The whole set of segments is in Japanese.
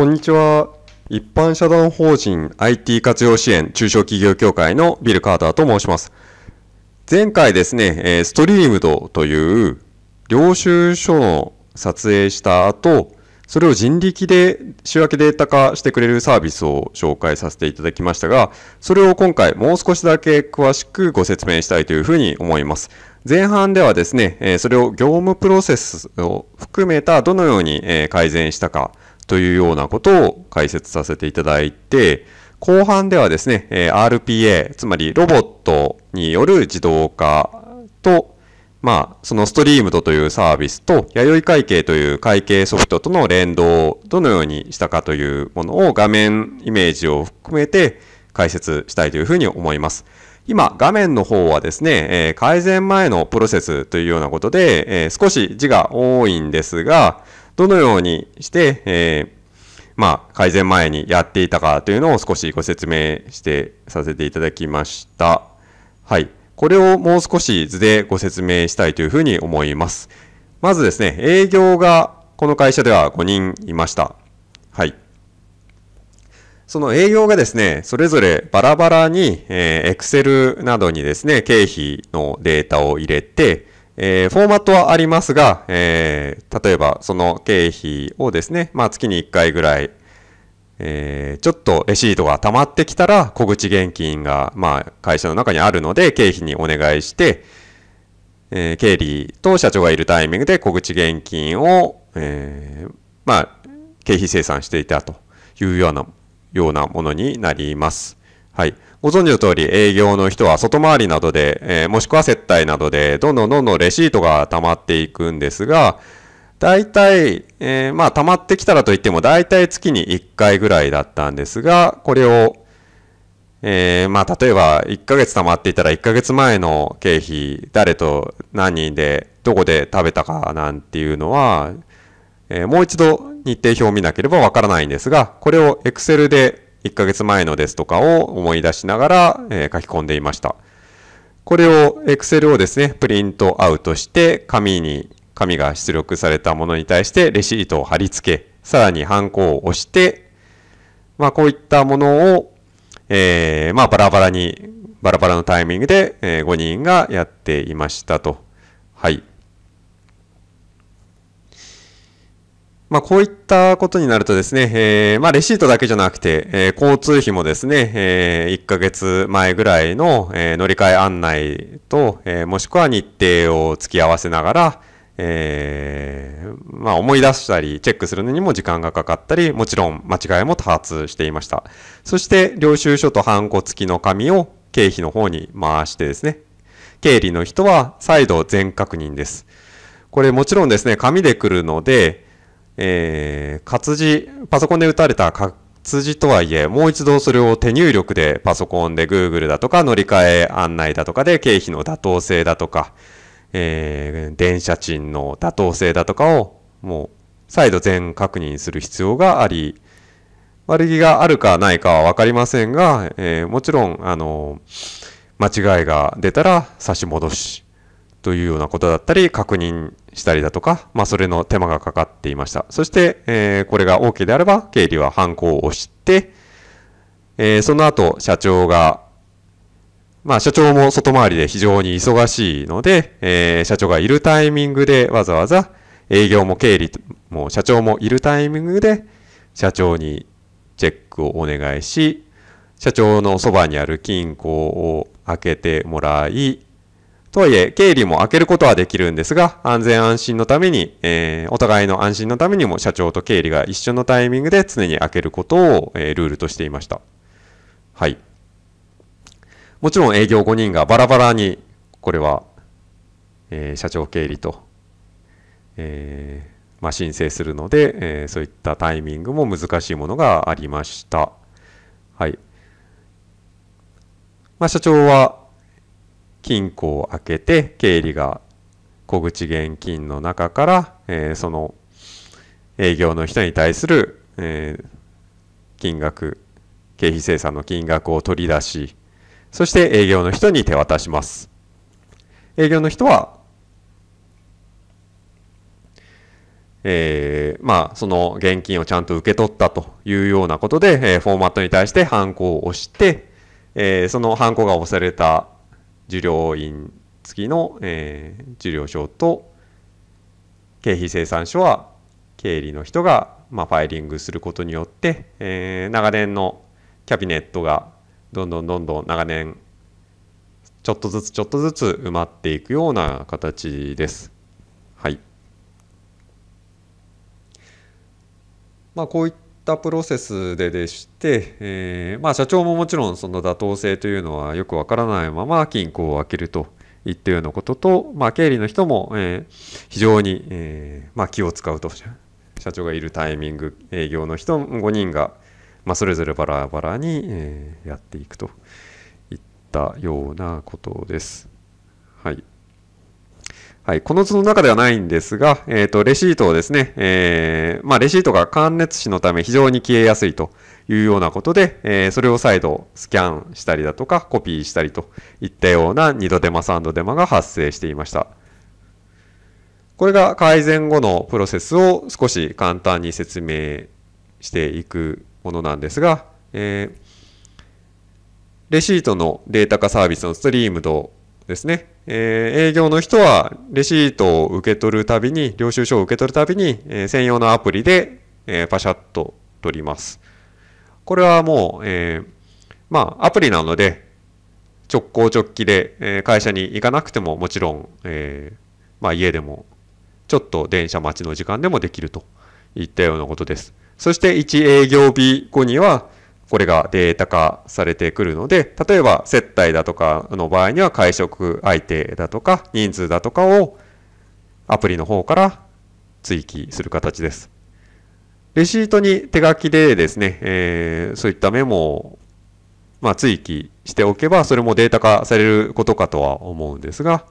こんにちは。一般社団法人 IT 活用支援中小企業協会のビル・カーターと申します。前回ですね、ストリームドという領収書の撮影した後、それを人力で仕分けデータ化してくれるサービスを紹介させていただきましたが、それを今回もう少しだけ詳しくご説明したいというふうに思います。前半ではですね、それを業務プロセスを含めたどのように改善したか、というようなことを解説させていただいて、後半ではですね、RPA、つまりロボットによる自動化と、まあ、そのストリームドというサービスと、弥生会計という会計ソフトとの連動をどのようにしたかというものを画面イメージを含めて解説したいというふうに思います。今、画面の方はですね、え改善前のプロセスというようなことで、え少し字が多いんですが、どのようにして、えー、まあ、改善前にやっていたかというのを少しご説明してさせていただきました。はい。これをもう少し図でご説明したいというふうに思います。まずですね、営業がこの会社では5人いました。はい。その営業がですね、それぞれバラバラに、えー、Excel などにですね、経費のデータを入れて、えー、フォーマットはありますが、えー、例えばその経費をですね、まあ、月に1回ぐらい、えー、ちょっとレシートが溜まってきたら、小口現金が、まあ、会社の中にあるので、経費にお願いして、え経理と社長がいるタイミングで小口現金を、えまあ、経費精算していたというような、ようなものになります。はい。ご存知の通り営業の人は外回りなどで、えー、もしくは接待などで、どんどんどんどんレシートが溜まっていくんですが、大体、えー、まあ溜まってきたらといっても大体月に1回ぐらいだったんですが、これを、えー、まあ例えば1ヶ月溜まっていたら1ヶ月前の経費、誰と何人で、どこで食べたかなんていうのは、えもう一度日程表を見なければわからないんですが、これを Excel で1ヶ月前のですとかを思い出しながら、え書き込んでいました。これを Excel をですね、プリントアウトして紙に、紙が出力されたものに対してレシートを貼り付け、さらにハンコを押して、まあこういったものを、えー、まあバラバラに、バラバラのタイミングで、え5人がやっていましたと。はい。まあ、こういったことになるとですね、えー、まあ、レシートだけじゃなくて、えー、交通費もですね、えー、1ヶ月前ぐらいの、え乗り換え案内と、えもしくは日程を付き合わせながら、えまあ、思い出したり、チェックするのにも時間がかかったり、もちろん間違いも多発していました。そして、領収書とハンコ付きの紙を経費の方に回してですね、経理の人は再度全確認です。これもちろんですね、紙で来るので、えー、活字、パソコンで打たれた活字とはいえ、もう一度それを手入力でパソコンで Google だとか乗り換え案内だとかで経費の妥当性だとか、えー、電車賃の妥当性だとかをもう再度全確認する必要があり、悪気があるかないかは分かりませんが、えー、もちろん、あの、間違いが出たら差し戻しというようなことだったり、確認したりだとか、まあ、それの手間がかかっていました。そして、えー、これが OK であれば、経理は犯行を押して、えー、その後、社長が、まあ、社長も外回りで非常に忙しいので、えー、社長がいるタイミングでわざわざ、営業も経理も社長もいるタイミングで、社長にチェックをお願いし、社長のそばにある金庫を開けてもらい、とはいえ、経理も開けることはできるんですが、安全安心のために、えー、お互いの安心のためにも社長と経理が一緒のタイミングで常に開けることを、えー、ルールとしていました。はい。もちろん営業5人がバラバラに、これは、えー、社長経理と、えー、まあ、申請するので、えー、そういったタイミングも難しいものがありました。はい。まあ、社長は、金庫を開けて経理が小口現金の中から、えー、その営業の人に対する、えー、金額経費精算の金額を取り出しそして営業の人に手渡します営業の人は、えー、まあその現金をちゃんと受け取ったというようなことで、えー、フォーマットに対してハンコを押して、えー、そのハンコが押された受領員付きの、えー、受領証と経費精算書は経理の人が、まあ、ファイリングすることによって、えー、長年のキャビネットがどんどんどんどん長年ちょっとずつちょっとずつ埋まっていくような形です。はい。まあこういったたプロセスででして、えー、まあ、社長ももちろんその妥当性というのはよくわからないまま金庫を開けるといったようなことと、まあ、経理の人も、えー、非常に、えー、まあ、気を使うと社長がいるタイミング営業の人5人が、まあ、それぞれバラバラに、えやっていくといったようなことです。はいはい、この図の中ではないんですが、えっ、ー、と、レシートをですね、えー、まあ、レシートが感熱紙のため非常に消えやすいというようなことで、えー、それを再度スキャンしたりだとか、コピーしたりといったような2度手間3度手間が発生していました。これが改善後のプロセスを少し簡単に説明していくものなんですが、えー、レシートのデータ化サービスのストリームドですね、えー、営業の人はレシートを受け取るたびに、領収書を受け取るたびに、えー、専用のアプリで、えー、パシャッと取ります。これはもう、えまあ、アプリなので、直行直帰で、え会社に行かなくてももちろん、えまあ、家でも、ちょっと電車待ちの時間でもできるといったようなことです。そして1営業日後には、これがデータ化されてくるので、例えば接待だとかの場合には会食相手だとか人数だとかをアプリの方から追記する形です。レシートに手書きでですね、えー、そういったメモを、まあ、追記しておけば、それもデータ化されることかとは思うんですが、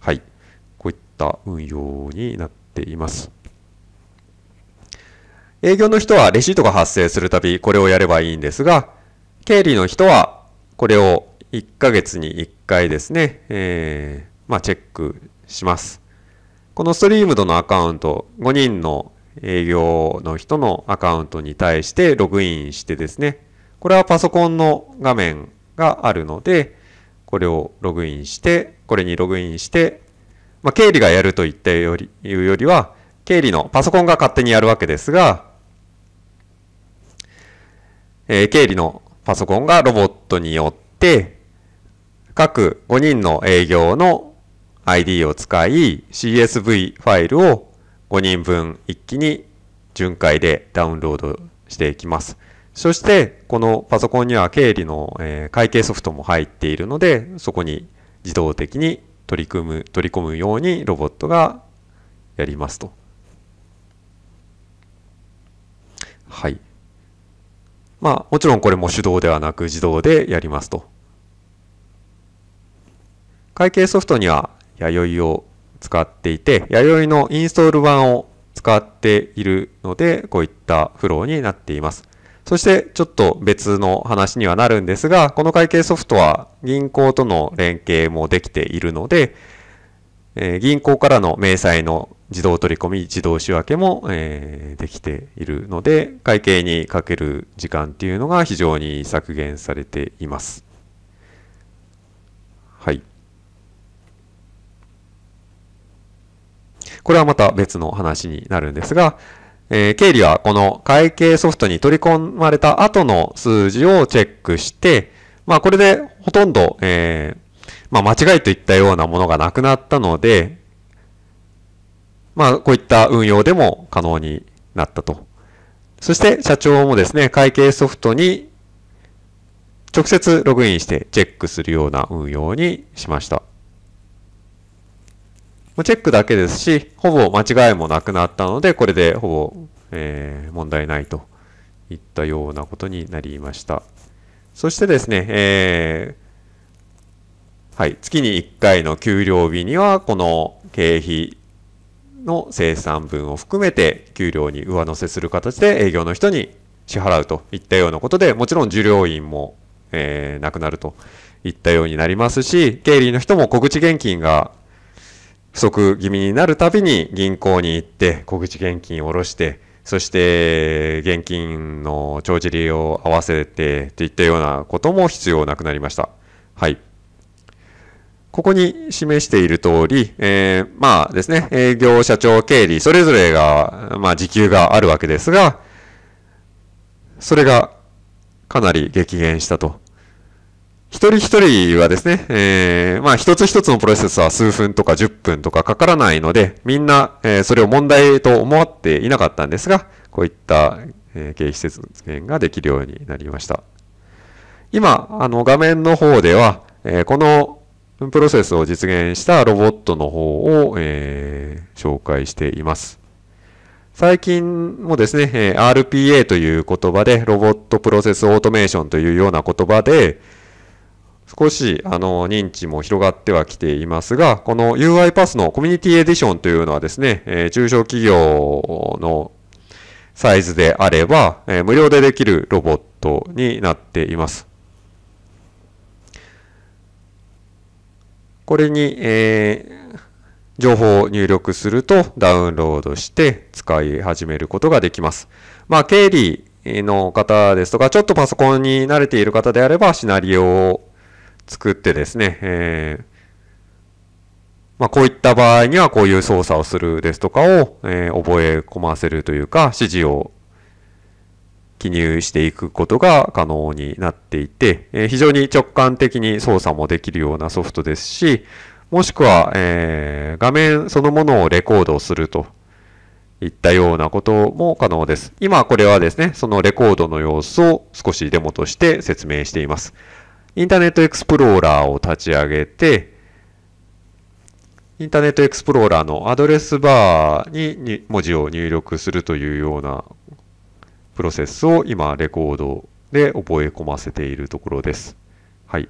はい。こういった運用になっています。営業の人はレシートが発生するたびこれをやればいいんですが、経理の人はこれを1ヶ月に1回ですね、えー、まあ、チェックします。このストリームドのアカウント、5人の営業の人のアカウントに対してログインしてですね、これはパソコンの画面があるので、これをログインして、これにログインして、まあ、経理がやると言ったより、いうよりは、経理のパソコンが勝手にやるわけですが、えー、経理のパソコンがロボットによって、各5人の営業の ID を使い、CSV ファイルを5人分一気に巡回でダウンロードしていきます。そして、このパソコンには経理の、え会計ソフトも入っているので、そこに自動的に取り組む、取り込むようにロボットがやりますと。はい。まあ、もちろんこれも手動ではなく自動でやりますと。会計ソフトには弥生を使っていて、弥生のインストール版を使っているので、こういったフローになっています。そしてちょっと別の話にはなるんですが、この会計ソフトは銀行との連携もできているので、えー、銀行からの明細の自動取り込み、自動仕分けも、えー、できているので、会計にかける時間っていうのが非常に削減されています。はい。これはまた別の話になるんですが、えー、経理はこの会計ソフトに取り込まれた後の数字をチェックして、まあこれでほとんど、えー、まあ間違いといったようなものがなくなったので、まあ、こういった運用でも可能になったと。そして社長もですね、会計ソフトに直接ログインしてチェックするような運用にしました。チェックだけですし、ほぼ間違いもなくなったので、これでほぼ、えー、問題ないといったようなことになりました。そしてですね、えー、はい、月に1回の給料日には、この経費の生産分を含めて給料に上乗せする形で営業の人に支払うといったようなことで、もちろん従業員も、えー、なくなるといったようになりますし、経理の人も小口現金が不足気味になるたびに銀行に行って小口現金を下ろして、そして現金の帳尻を合わせてといったようなことも必要なくなりました。はい。ここに示している通り、えー、まあですね、営業、社長、経理、それぞれが、まあ時給があるわけですが、それがかなり激減したと。一人一人はですね、えー、まあ一つ一つのプロセスは数分とか10分とかかからないので、みんな、えー、それを問題と思っていなかったんですが、こういった、えー、経費節減ができるようになりました。今、あの画面の方では、えー、このプロセスを実現したロボットの方を、えー、紹介しています。最近もですね、え RPA という言葉で、ロボットプロセスオートメーションというような言葉で、少しあの認知も広がってはきていますが、この UI パスのコミュニティエディションというのはですね、え中小企業のサイズであれば、え無料でできるロボットになっています。これに、えー、情報を入力するとダウンロードして使い始めることができます。まあ、経理の方ですとか、ちょっとパソコンに慣れている方であれば、シナリオを作ってですね、えー、まあ、こういった場合にはこういう操作をするですとかを、えー、覚え込ませるというか、指示を記入していくことが可能になっていて、え非常に直感的に操作もできるようなソフトですし、もしくは、え画面そのものをレコードするといったようなことも可能です。今これはですね、そのレコードの様子を少しデモとして説明しています。インターネットエクスプローラーを立ち上げて、インターネットエクスプローラーのアドレスバーに文字を入力するというようなプロセスを今、レコードで覚え込ませているところです。はい。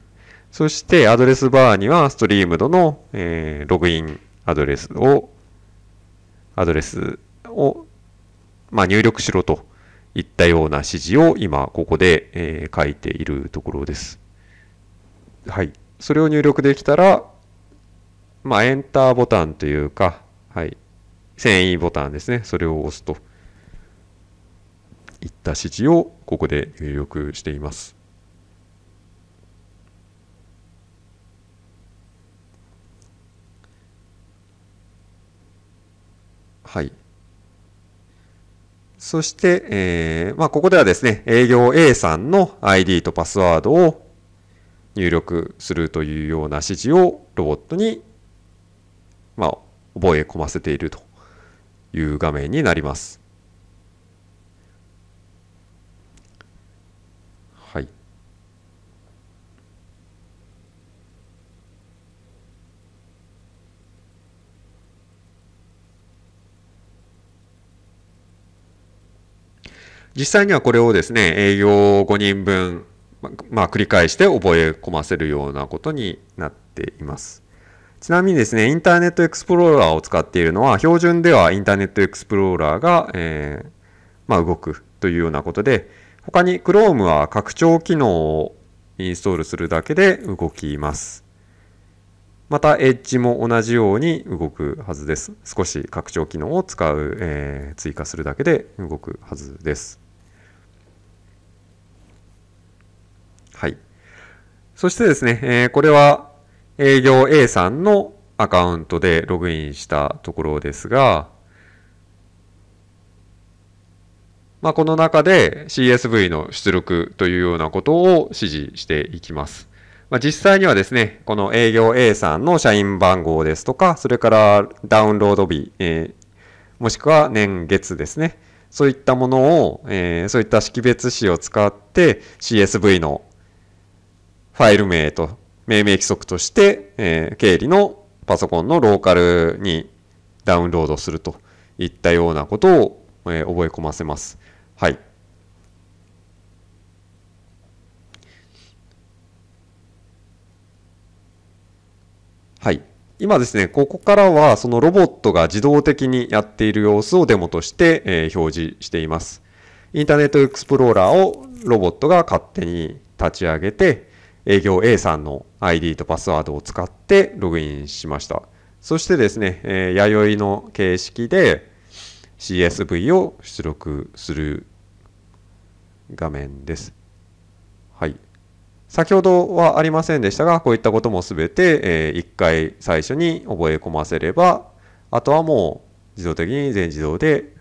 そして、アドレスバーには、ストリームドの、えー、ログインアドレスを、アドレスを、まあ、入力しろといったような指示を今、ここで、えー、書いているところです。はい。それを入力できたら、まあ、エンターボタンというか、はい。遷移ボタンですね。それを押すと。った指示をここで入力しています。はい。そして、えー、まあ、ここではですね、営業 A さんの ID とパスワードを入力するというような指示をロボットに、まあ、覚え込ませているという画面になります。はい実際にはこれをですね営業5人分まあ、繰り返して覚え込ませるようなことになっています。ちなみにですね、インターネットエクスプローラーを使っているのは、標準ではインターネットエクスプローラーが、えー、まあ、動くというようなことで、他に Chrome は拡張機能をインストールするだけで動きます。また Edge も同じように動くはずです。少し拡張機能を使う、えー、追加するだけで動くはずです。はい。そしてですね、えー、これは営業 A さんのアカウントでログインしたところですが、まあ、この中で CSV の出力というようなことを指示していきます。まあ、実際にはですね、この営業 A さんの社員番号ですとか、それからダウンロード日、えー、もしくは年月ですね。そういったものを、えー、そういった識別子を使って CSV のファイル名と命名規則として、えー、経理のパソコンのローカルにダウンロードするといったようなことを、え覚え込ませます。はい。はい。今ですね、ここからはそのロボットが自動的にやっている様子をデモとして、えー、表示しています。インターネットエクスプローラーをロボットが勝手に立ち上げて、営業 A さんの ID とパスワードを使ってログインしました。そしてですね、えー、弥生の形式で CSV を出力する画面です。はい。先ほどはありませんでしたが、こういったこともすべて、え1回最初に覚え込ませれば、あとはもう自動的に全自動で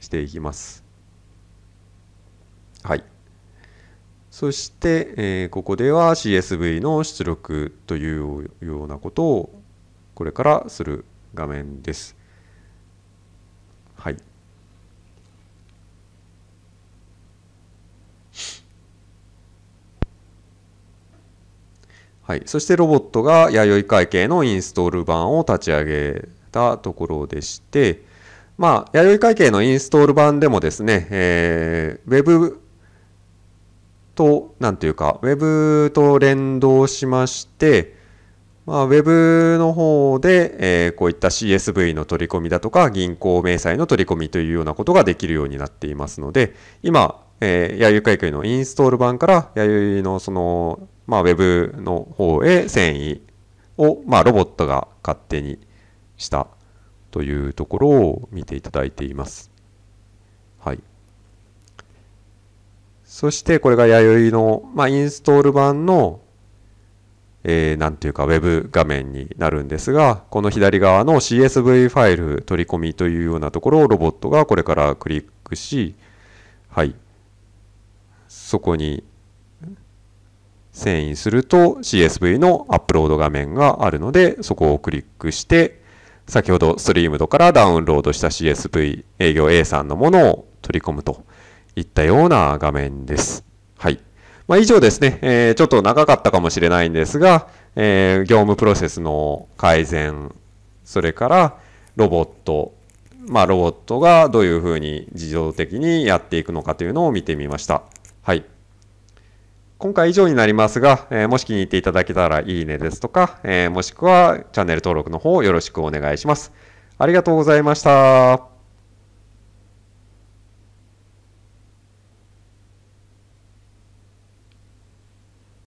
していきます。はい。そして、えここでは CSV の出力というようなことをこれからする画面です。はい。はい、そしてロボットが弥生会計のインストール版を立ち上げたところでして、まあ、弥生会計のインストール版でもですね、えー、Web と、なんていうか、Web と連動しまして、まあ、Web の方で、えー、こういった CSV の取り込みだとか、銀行明細の取り込みというようなことができるようになっていますので、今、えー、弥生会計のインストール版から、弥生のそのまあ、ウェブの方へ遷移を、まあ、ロボットが勝手にしたというところを見ていただいています。はい。そして、これが弥生の、まあ、インストール版の、えー、なんていうか、ウェブ画面になるんですが、この左側の CSV ファイル取り込みというようなところをロボットがこれからクリックし、はい。そこに遷移すると CSV のアップロード画面があるので、そこをクリックして、先ほどストリームドからダウンロードした CSV 営業 A さんのものを取り込むといったような画面です。はい。まあ、以上ですね、えー、ちょっと長かったかもしれないんですが、えー、業務プロセスの改善、それからロボット、まあ、ロボットがどういうふうに自動的にやっていくのかというのを見てみました。はい。今回以上になりますが、えー、もし気に入っていただけたらいいねですとか、えー、もしくはチャンネル登録の方よろしくお願いします。ありがとうございました。